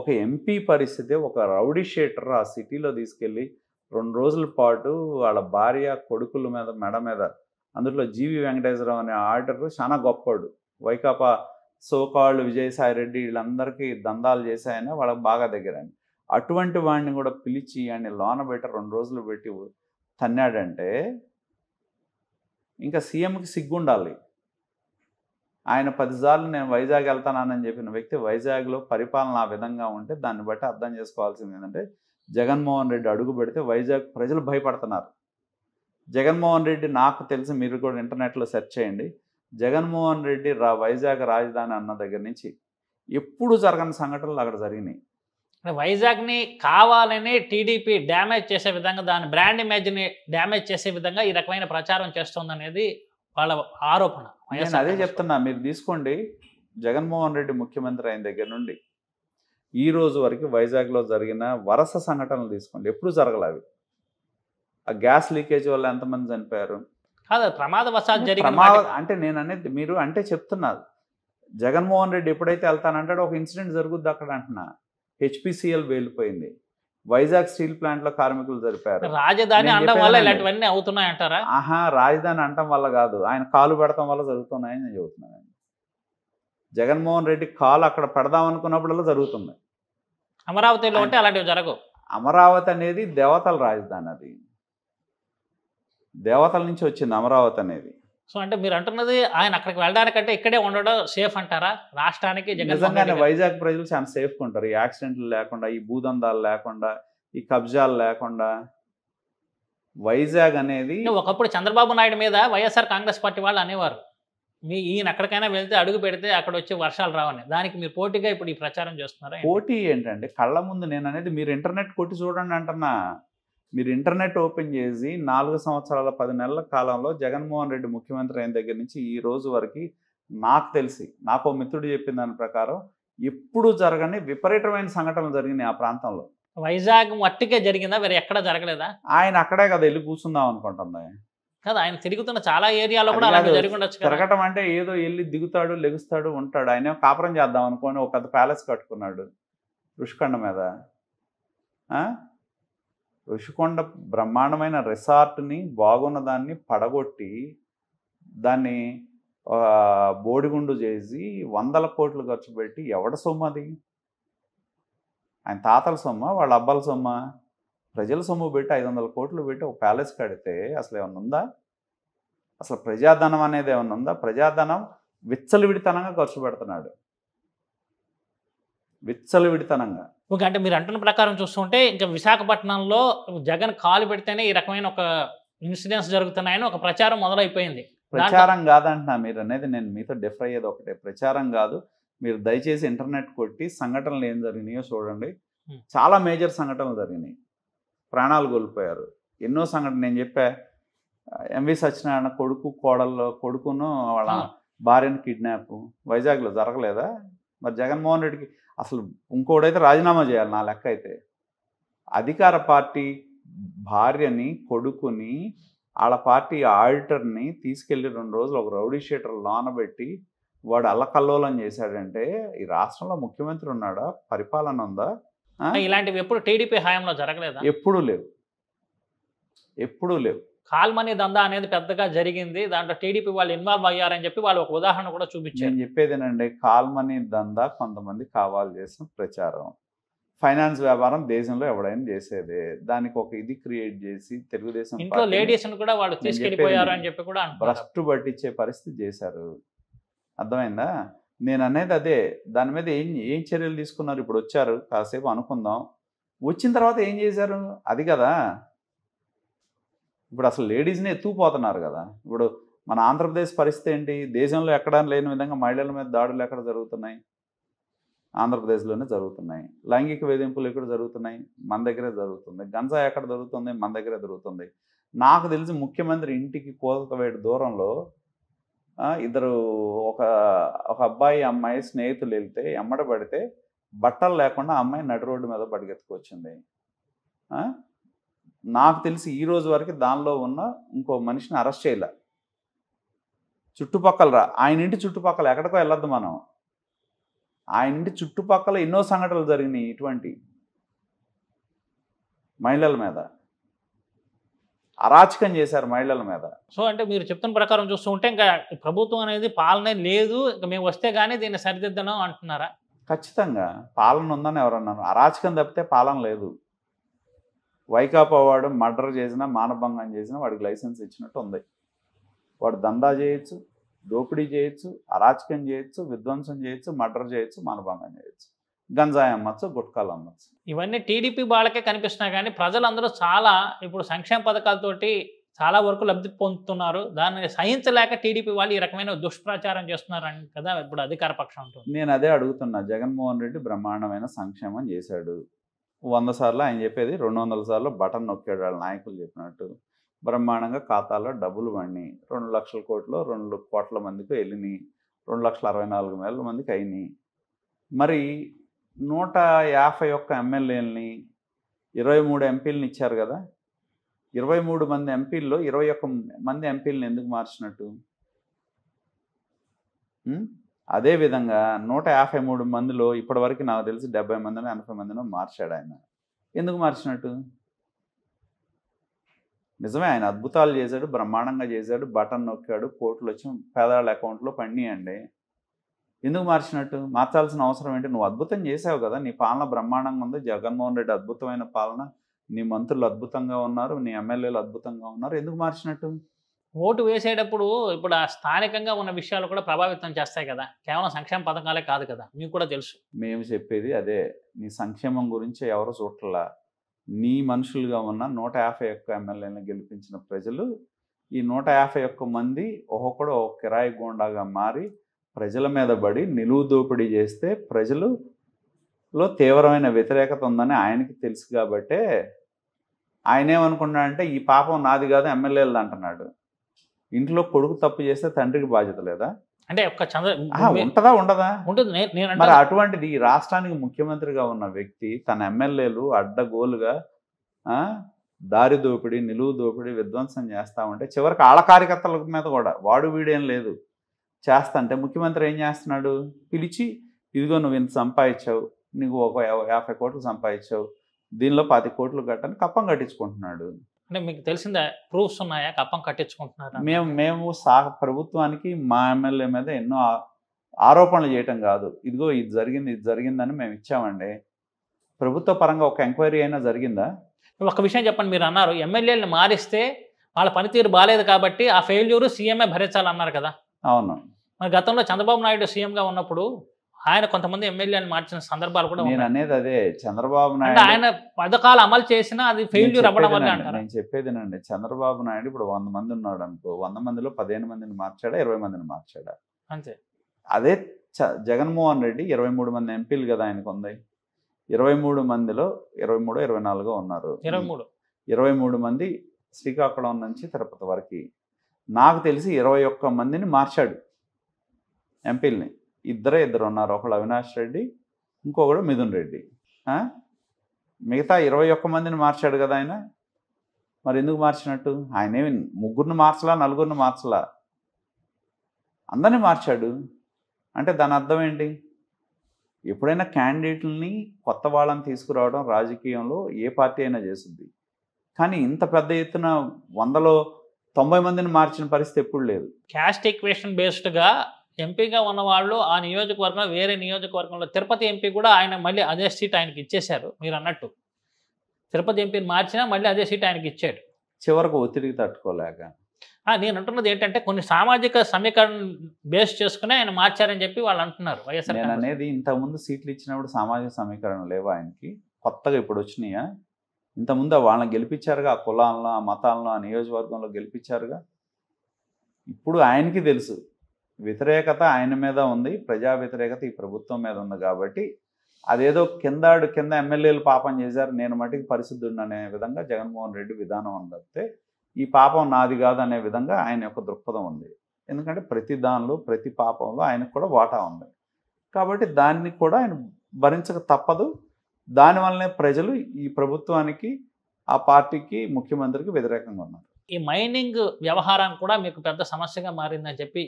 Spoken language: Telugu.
ఒక ఎంపీ పరిస్థితి ఒక రౌడీ షేటర్ ఆ సిటీలో తీసుకెళ్ళి రెండు రోజుల పాటు వాళ్ళ భార్య కొడుకుల మీద మెడ మీద అందులో జీవి వెంకటేశ్వరరావు అనే ఆర్డర్ చాలా గొప్పడు వైకాపా సోకాళ్ళు విజయసాయి రెడ్డి వీళ్ళందరికీ దందాలు చేశాయని వాళ్ళకి బాగా దగ్గరండి అటువంటి వాడిని కూడా పిలిచి ఆయన లోన పెట్టి రెండు రోజులు పెట్టి తన్నాడంటే ఇంకా సీఎంకి సిగ్గుండాలి ఆయన పదిసార్లు నేను వైజాగ్ వెళ్తానని చెప్పిన వ్యక్తి వైజాగ్లో పరిపాలన ఆ విధంగా ఉంటే దాన్ని బట్టి అర్థం చేసుకోవాల్సింది ఏంటంటే జగన్మోహన్ రెడ్డి అడుగు పెడితే వైజాగ్ ప్రజలు భయపడుతున్నారు జగన్మోహన్ రెడ్డి నాకు తెలిసి మీరు కూడా ఇంటర్నెట్లో సెర్చ్ చేయండి జగన్మోహన్ రెడ్డి రా వైజాగ్ రాజధాని అన్న దగ్గర నుంచి ఎప్పుడు జరగని సంఘటనలు అక్కడ జరిగినాయి వైజాగ్ని కావాలని టీడీపీ డ్యామేజ్ చేసే విధంగా దాని బ్రాండ్ ఇమేజ్ని డ్యామేజ్ చేసే విధంగా ఈ రకమైన ప్రచారం అనేది వాళ్ళ ఆరోపణ నేను అదే చెప్తున్నా మీరు తీసుకోండి జగన్మోహన్ రెడ్డి ముఖ్యమంత్రి అయిన దగ్గర నుండి ఈ రోజు వరకు వైజాగ్లో జరిగిన వరస సంఘటనలు తీసుకోండి ఎప్పుడు జరగలేవి ఆ గ్యాస్ లీకేజ్ వల్ల ఎంతమంది చనిపోయారు అంటే నేను అనేది మీరు అంటే చెప్తున్నారు జగన్మోహన్ రెడ్డి ఎప్పుడైతే వెళ్తానంటాడు ఒక ఇన్సిడెంట్ జరుగుద్ది అక్కడ అంటున్నా హెచ్పిసిఎల్ వేలిపోయింది వైజాగ్ స్టీల్ ప్లాంట్ లో కార్మికులు జరిపారు రాజధాని అనడం వల్ల ఇలాంటివన్నీ అవుతున్నాయి అంటారా ఆహా రాజధాని అనడం వల్ల కాదు ఆయన కాలు పెడతాం వల్ల జరుగుతున్నాయని నేను చెబుతున్నాను జగన్మోహన్ రెడ్డి కాలు అక్కడ పెడదాం అనుకున్నప్పుడల్లా జరుగుతుంది అమరావతిలో అంటే అలాంటివి జరగవు అమరావతి అనేది దేవతల రాజధాని అది దేవతల నుంచి వచ్చింది అమరావతి అనేది సో అంటే మీరు అంటున్నది ఆయన అక్కడికి వెళ్ళడానికంటే ఇక్కడే ఉండడం సేఫ్ అంటారా రాష్ట్రానికి నిజంగానే వైజాగ్ ప్రజలు చాలా సేఫ్గా ఉంటారు ఈ యాక్సిడెంట్లు లేకుండా ఈ భూదందాలు లేకుండా ఈ కబ్జాలు లేకుండా వైజాగ్ అనేది ఒకప్పుడు చంద్రబాబు నాయుడు మీద వైఎస్ఆర్ కాంగ్రెస్ పార్టీ వాళ్ళు అనేవారు మీ ఈయన ఎక్కడికైనా వెళ్తే అడుగు పెడితే అక్కడ వచ్చి వర్షాలు రావని దానికి మీరు పోటీగా ఇప్పుడు ఈ ప్రచారం చేస్తున్నారా పోటీ ఏంటంటే కళ్ళ ముందు నేను అనేది మీరు ఇంటర్నెట్ కొట్టి చూడండి అంటున్నా మీరు ఇంటర్నెట్ ఓపెన్ చేసి నాలుగు సంవత్సరాల పది నెలల కాలంలో జగన్మోహన్ రెడ్డి ముఖ్యమంత్రి అయిన దగ్గర నుంచి ఈ రోజు వరకు నాకు తెలిసి నాకు మిత్రుడు చెప్పిన దాని ప్రకారం ఎప్పుడు జరగని విపరీతమైన సంఘటనలు జరిగినాయి ఆ ప్రాంతంలో వైజాగ్ మట్టికే జరిగిందా వేరే ఎక్కడ జరగలేదా ఆయన అక్కడే కదా వెళ్ళి కూర్చుందాం అనుకుంటుంది కదా ఆయన తిరుగుతున్న చాలా ఏరియాలో కూడా అలాగే జరిగి తిరగటం అంటే ఏదో వెళ్ళి దిగుతాడు లెగుస్తాడు ఉంటాడు ఆయన కాపురం చేద్దాం అనుకోని ఒక ప్యాలెస్ కట్టుకున్నాడు రుషికొండ మీద ఋషికొండ బ్రహ్మాండమైన రిసార్ట్ని బాగున్న దాన్ని పడగొట్టి దాన్ని బోడిగుండు చేసి వందల కోట్లు ఖర్చు పెట్టి ఎవడ సొమ్ము అది ఆయన తాతల సొమ్మ వాళ్ళ అబ్బాల సొమ్మ ప్రజల సొమ్ము పెట్టి ఐదు వందల కోట్లు పెట్టి ఒక ప్యాలెస్ కడితే అసలు ఏమన్నా ఉందా అసలు ప్రజాధనం అనేది ఏమన్నా ఉందా ప్రజాధనం విచ్చలవిడితనంగా ఖర్చు పెడుతున్నాడు విచ్చలవిడితనంగా ఓకే అంటే మీరు అంటున్న ప్రకారం చూస్తుంటే ఇంకా విశాఖపట్నంలో జగన్ కాలు పెడితేనే ఈ రకమైన ఒక ఇన్సిడెంట్స్ జరుగుతున్నాయని ఒక ప్రచారం మొదలైపోయింది ప్రచారం కాదంటున్నా మీరు అనేది నేను మీతో డిఫర్ అయ్యేది ఒకటే ప్రచారం కాదు మీరు దయచేసి ఇంటర్నెట్ కొట్టి సంఘటనలు ఏం జరిగినాయో చూడండి చాలా మేజర్ సంఘటనలు జరిగినాయి ప్రాణాలు కోల్పోయారు ఎన్నో సంఘటన నేను చెప్పా ఎంవి సత్యనారాయణ కొడుకు కోడల్లో కొడుకును వాళ్ళ భార్యను కిడ్నాప్ వైజాగ్లో జరగలేదా మరి జగన్మోహన్ రెడ్డికి అసలు ఇంకోడైతే రాజీనామా చేయాలి నా లెక్క అయితే అధికార పార్టీ భార్యని కొడుకుని వాళ్ళ పార్టీ ఆడిటర్ని తీసుకెళ్లి రెండు రోజులు ఒక రౌడీ షీటర్ లోనబెట్టి వాడు అల్లకల్లోలం చేశాడంటే ఈ రాష్ట్రంలో ముఖ్యమంత్రి ఉన్నాడా పరిపాలన ఉందా ఇలాంటివి ఎప్పుడు టీడీపీ హయాంలో జరగలేదా ఎప్పుడూ లేవు ఎప్పుడూ లేవు కాల్ మనీ దందా అనేది పెద్దగా జరిగింది దాంట్లో టీడీపీ వాళ్ళు ఇన్వాల్వ్ అయ్యారని చెప్పి వాళ్ళు ఒక ఉదాహరణ కూడా చూపించారు నేను చెప్పేదేనండి మనీ దందా కొంతమంది కావాలి చేసిన ప్రచారం ఫైనాన్స్ వ్యాపారం దేశంలో ఎవడైనా చేసేదే దానికి ఒక ఇది క్రియేట్ చేసి తెలుగుదేశం ఇంట్లో లేడీస్ కూడా వాళ్ళు తీసుకెళ్ళిపోయారు అని చెప్పి కూడా భ్రష్టు పట్టించే పరిస్థితి చేశారు అర్థమైందా నేను అనేది అదే దాని మీద ఏం ఏం చర్యలు తీసుకున్నారు ఇప్పుడు వచ్చారు కాసేపు అనుకుందాం వచ్చిన తర్వాత ఏం చేశారు అది కదా ఇప్పుడు అసలు లేడీస్ని ఎత్తుకుపోతున్నారు కదా ఇప్పుడు మన ఆంధ్రప్రదేశ్ పరిస్థితి ఏంటి దేశంలో ఎక్కడా లేని విధంగా మహిళల మీద దాడులు ఎక్కడ జరుగుతున్నాయి ఆంధ్రప్రదేశ్లోనే జరుగుతున్నాయి లైంగిక వేధింపులు ఎక్కడ జరుగుతున్నాయి మన దగ్గరే జరుగుతుంది గంజా ఎక్కడ జరుగుతుంది మన దగ్గరే జరుగుతుంది నాకు తెలిసి ముఖ్యమంత్రి ఇంటికి కోతవేడి దూరంలో ఇద్దరు ఒక ఒక అబ్బాయి అమ్మాయి స్నేహితులు వెళ్తే పడితే బట్టలు లేకుండా అమ్మాయి నడి రోడ్డు మీద బడిగెత్తుకొచ్చింది నాకు తెలిసి ఈ రోజు వరకు దానిలో ఉన్న ఇంకో మనిషిని అరెస్ట్ చేయలే చుట్టుపక్కల రా ఆయన ఇంటి చుట్టుపక్కల ఎక్కడికో వెళ్ళొద్దు మనం ఆయన ఇంటి చుట్టుపక్కల ఎన్నో సంఘటనలు జరిగినాయి ఇటువంటి మహిళల మీద అరాచకం చేశారు మహిళల మీద సో అంటే మీరు చెప్తున్న ప్రకారం చూస్తూ ఉంటే ఇంకా ప్రభుత్వం అనేది పాలన లేదు ఇంకా మేము వస్తే కానీ దీన్ని సరిదిద్దాం అంటున్నారా ఖచ్చితంగా పాలన ఉందని ఎవరన్నాను అరాచకం తప్పితే పాలన లేదు వైకాపా వాడు మర్డర్ చేసినా మానభంగం చేసినా వాడికి లైసెన్స్ ఇచ్చినట్టు ఉంది వాడు దందా చేయొచ్చు దోపిడీ చేయొచ్చు అరాచకం చేయొచ్చు విధ్వంసం చేయొచ్చు మర్డర్ చేయొచ్చు మానభంగం చేయొచ్చు గంజాయి అమ్మచ్చు గుట్కాలు అమ్మచ్చు ఇవన్నీ టీడీపీ వాళ్ళకే కనిపిస్తున్నా కానీ ప్రజలందరూ చాలా ఇప్పుడు సంక్షేమ పథకాలతోటి చాలా వరకు లబ్ధి పొందుతున్నారు దాన్ని సహించలేక టీడీపీ వాళ్ళు ఈ రకమైన దుష్ప్రచారం చేస్తున్నారు కదా ఇప్పుడు అధికార పక్షం ఉంటుంది నేను అదే అడుగుతున్నా జగన్మోహన్ రెడ్డి బ్రహ్మాండమైన సంక్షేమం చేశాడు వంద సార్లు ఆయన చెప్పేది రెండు వందల సార్లు బటన్ నొక్కాడు వాళ్ళ నాయకులు చెప్పినట్టు బ్రహ్మాండంగా ఖాతాలో డబ్బులు పండి రెండు లక్షల కోట్లు రెండు కోట్ల మందికి వెళ్ళినాయి రెండు లక్షల అరవై నాలుగు వేల మందికి అయినాయి మరి నూట యాభై ఒక్క ఎమ్మెల్యేలని ఇరవై మూడు ఎంపీలను ఇచ్చారు కదా ఇరవై మూడు మంది ఎంపీల్లో ఇరవై ఒక్క మంది ఎంపీలను ఎందుకు మార్చినట్టు అదేవిధంగా నూట యాభై మూడు మందిలో ఇప్పటివరకు నాకు తెలిసి డెబ్బై మందినో ఎనభై మందినో మార్చాడు ఆయన ఎందుకు మార్చినట్టు నిజమే ఆయన అద్భుతాలు చేశాడు బ్రహ్మాండంగా చేశాడు బటన్ నొక్కాడు కోట్లు వచ్చి పేదవాళ్ళ అకౌంట్లో పండియండి ఎందుకు మార్చినట్టు మార్చాల్సిన అవసరం ఏంటి నువ్వు అద్భుతం చేసావు కదా నీ పాలన బ్రహ్మాండంగా ఉంది జగన్మోహన్ రెడ్డి అద్భుతమైన పాలన నీ మంత్రులు అద్భుతంగా ఉన్నారు నీ ఎమ్మెల్యేలు అద్భుతంగా ఉన్నారు ఎందుకు మార్చినట్టు ఓటు వేసేటప్పుడు ఇప్పుడు ఆ స్థానికంగా ఉన్న విషయాలు కూడా ప్రభావితం చేస్తాయి కదా కేవలం సంక్షేమ పథకాలే కాదు కదా మీకు కూడా తెలుసు మేము చెప్పేది అదే నీ సంక్షేమం గురించి ఎవరు చూడలా నీ మనుషులుగా ఉన్న నూట యాభై ఒక్క ఎమ్మెల్యేలను గెలిపించిన ప్రజలు ఈ నూట యాభై ఒక్క మంది ఒక్కొక్కడు కిరాయి గోండాగా మారి ప్రజల మీద పడి నిలువు దోపిడీ చేస్తే ప్రజలులో తీవ్రమైన వ్యతిరేకత ఉందని ఆయనకి తెలుసు కాబట్టే ఆయనేమనుకున్నాడంటే ఈ పాపం నాది కాదు ఎమ్మెల్యేలు అంటున్నాడు ఇంట్లో కొడుకు తప్పు చేస్తే తండ్రికి బాధ్యత లేదా అంటే ఒక్క చంద్ర ఉంటదా ఉండదా ఉంటుంది మరి అటువంటిది ఈ రాష్ట్రానికి ముఖ్యమంత్రిగా ఉన్న వ్యక్తి తన ఎమ్మెల్యేలు అడ్డగోలుగా దారి దోపిడి నిలువు దోపిడి విధ్వంసం చేస్తా ఉంటే చివరికి ఆళ్ళ కార్యకర్తల మీద కూడా వాడు వీడేం లేదు చేస్తా అంటే ముఖ్యమంత్రి ఏం చేస్తున్నాడు పిలిచి ఇదిగో నువ్వు ఇంత సంపాదించావు నీకు ఒక యాభై కోట్లు సంపాదించావు దీనిలో పాతి కోట్లు కట్టని కప్పం కట్టించుకుంటున్నాడు అంటే మీకు తెలిసిందే ప్రూఫ్స్ ఉన్నాయా కప్పం కట్టించుకుంటున్నారు మేము మేము సా ప్రభుత్వానికి మా ఎమ్మెల్యే మీద ఎన్నో ఆరోపణలు చేయటం కాదు ఇదిగో ఇది జరిగింది ఇది జరిగిందని మేము ఇచ్చామండి ప్రభుత్వ పరంగా ఒక ఎంక్వైరీ అయినా జరిగిందా ఒక విషయం చెప్పండి మీరు అన్నారు ఎమ్మెల్యేలను మారిస్తే వాళ్ళ పనితీరు బాగాలేదు కాబట్టి ఆ ఫెయిల్యూరు సీఎంఏ భరించాలన్నారు కదా అవును మరి గతంలో చంద్రబాబు నాయుడు సీఎంగా ఉన్నప్పుడు ఆయన కొంతమంది ఎమ్మెల్యేని మార్చిన సందర్భాలు కూడా నేను అనేది అదే చంద్రబాబు నాయుడు ఆయన పథకాలు అమలు చేసినా అది ఫెయిల్యూర్ అవ్వడం వల్ల నేను చెప్పేదినండి చంద్రబాబు నాయుడు ఇప్పుడు వంద మంది ఉన్నాడు అనుకో వంద మందిలో పదిహేను మందిని మార్చాడా ఇరవై మందిని మార్చాడా అంతే అదే జగన్మోహన్ రెడ్డి ఇరవై మూడు మంది ఎంపీలు కదా ఆయనకు ఉంది ఇరవై మూడు మందిలో ఇరవై మూడు ఇరవై నాలుగు ఉన్నారు ఇరవై మూడు మంది శ్రీకాకుళం నుంచి తిరుపతి వరకు నాకు తెలిసి ఇరవై ఒక్క మందిని మార్చాడు ఎంపీల్ని ఇద్దరే ఇద్దరు ఉన్నారు ఒకడు అవినాష్ రెడ్డి ఇంకొకడు మిథున్ రెడ్డి మిగతా ఇరవై ఒక్క మందిని మార్చాడు కదా ఆయన మరి ఎందుకు మార్చినట్టు ఏమి ముగ్గురిని మార్చలా నలుగురిని మార్చలా అందరిని మార్చాడు అంటే దాని అర్థం ఏంటి ఎప్పుడైనా క్యాండిడేట్లని కొత్త వాళ్ళని తీసుకురావడం రాజకీయంలో ఏ పార్టీ అయినా చేస్తుంది కానీ ఇంత పెద్ద ఎత్తున వందలో తొంభై మందిని మార్చిన పరిస్థితి ఎప్పుడు లేదు క్యాస్ట్ ఎక్వేషన్ బేస్డ్గా ఎంపీగా ఉన్నవాళ్ళు ఆ నియోజకవర్గంలో వేరే నియోజకవర్గంలో తిరుపతి ఎంపీ కూడా ఆయన మళ్ళీ అదే సీట్ ఆయనకి ఇచ్చేశారు మీరు అన్నట్టు తిరుపతి ఎంపీని మార్చినా మళ్ళీ అదే సీట్ ఆయనకి ఇచ్చాడు చివరకు ఒత్తిడికి తట్టుకోలేక నేను అంటున్నది ఏంటంటే కొన్ని సామాజిక సమీకరణ బేస్ చేసుకుని ఆయన మార్చారని చెప్పి వాళ్ళు అంటున్నారు వైఎస్ఆర్ నేను అనేది ఇంతకుముందు సీట్లు ఇచ్చినప్పుడు సామాజిక సమీకరణ లేవు ఆయనకి కొత్తగా ఇప్పుడు వచ్చినాయా ఇంతకుముందు వాళ్ళని గెలిపించారుగా ఆ కులాలను ఆ మతాలను ఆ నియోజకవర్గంలో గెలిపించారుగా ఇప్పుడు ఆయనకి తెలుసు వ్యతిరేకత ఆయన మీద ఉంది ప్రజా వ్యతిరేకత ఈ ప్రభుత్వం మీద ఉంది కాబట్టి అదేదో కిందాడు కింద ఎమ్మెల్యేలు పాపం చేశారు నేను మటుకు పరిశుద్ధుడు అనే విధంగా జగన్మోహన్ రెడ్డి విధానం ఉంది ఈ పాపం నాది కాదు అనే విధంగా ఆయన యొక్క దృక్పథం ఉంది ఎందుకంటే ప్రతి దానిలో ప్రతి పాపంలో ఆయనకు కూడా వాటా ఉంది కాబట్టి దాన్ని కూడా ఆయన భరించక తప్పదు దానివల్లనే ప్రజలు ఈ ప్రభుత్వానికి ఆ పార్టీకి ముఖ్యమంత్రికి వ్యతిరేకంగా ఉన్నారు ఈ మైనింగ్ వ్యవహారం కూడా మీకు పెద్ద సమస్యగా మారిందని చెప్పి